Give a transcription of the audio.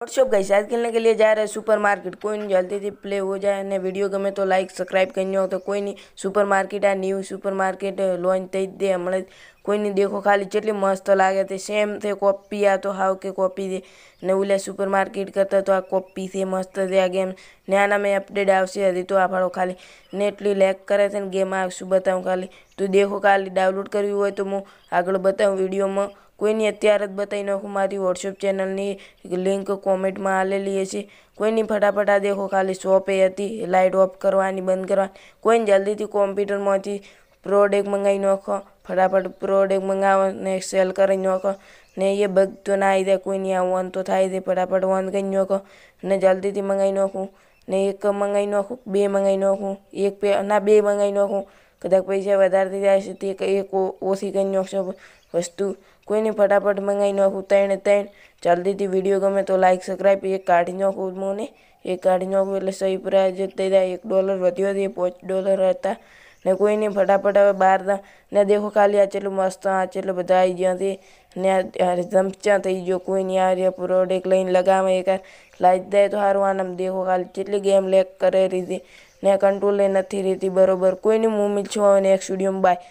WhatsApp गई शायद खेलने के लिए जा रहे हैं सुपर मार्केट कोई नहीं जल्दी से प्ले हो जाए ने वीडियो गमे तो लाइक सब्सक्राइब करनी हो तो कोई नहीं सुपर मार्केट आ न्यू सुपर मार्केट लॉन्च થઈ જ દે હમણાં કોઈની દેખો ખાલી કેટલી મસ્ત લાગે તે સેમ છે કોપી આ તો હાવ કે કોપી છે ને ઓલે સુપર માર્કેટ કરતાં તો આ કોપી છે મસ્ત છે આ ગેમ ને આના મેં અપડેટ આવશે હજી તો આ ફાળો ખાલી ને એટલી લેક કરે છે ને ગેમ આ શું બતાવું ખાલી તું દેખો ખાલી ડાઉનલોડ કરવી હોય તો હું આગળ બતાવું વિડીયોમાં કોઈની અત્યારે જ બતાવી નાખું મારી વોટ્સઅપ ચેનલની લિંક કોમેન્ટમાં આલેલી છે કોઈની ફટાફટા દેખો ખાલી શોપે હતી લાઇટ ઓફ કરવાની બંધ કરવાની કોઈને જલ્દીથી કોમ્પ્યુટરમાંથી પ્રોડક્ટ મંગાવી નાખો ફટાફટ પ્રોડક્ટ મંગાવો ને સેલ કરી નાખો ને એ બગ તો ના આવી જાય કોઈની આ ઓન તો થાય છે ફટાફટ ઓન કરી નાખો ને જલ્દીથી મંગાવી નાખું ને એક મંગાવી નાખું બે મંગાવી નાખું એક પે ના બે મંગાવી નાખું કદાચ પૈસા વધારતી જાય છે તે એક ઓછી કરી નાખશો વસ્તુ કોઈને ફટાફટ મંગાવી નાખું ત્રણ ત્રણ જલ્દીથી વિડીયો ગમે તો લાઇક સબસ્ક્રાઈબ એક કાઢી નાખું મને એક કાઢી નાખું એટલે સહી પ્રાઇઝ થઈ જાય એક ડોલર વધ્યો હતી પાંચ ડોલર હતા ને કોઈ નહીં ફટાફટ હવે બહાર ને દેખો ખાલી આ ચેટલું મસ્ત આ ચેટલું બધા આવી ગયા હતી ને આ ધમચ્યા થઈ ગયો કોઈ નહીં આ રહ્યા પ્રોડક્ટ લઈને લગાવે એક લાવી દે તો સારું આનમ દેખો ખાલી કેટલી ગેમ લેક કરે રીતી ને કંટ્રોલે નથી રહેતી બરોબર કોઈની મૂવમેન્ટ છો અને એક સ્ટુડિયોમાં બાય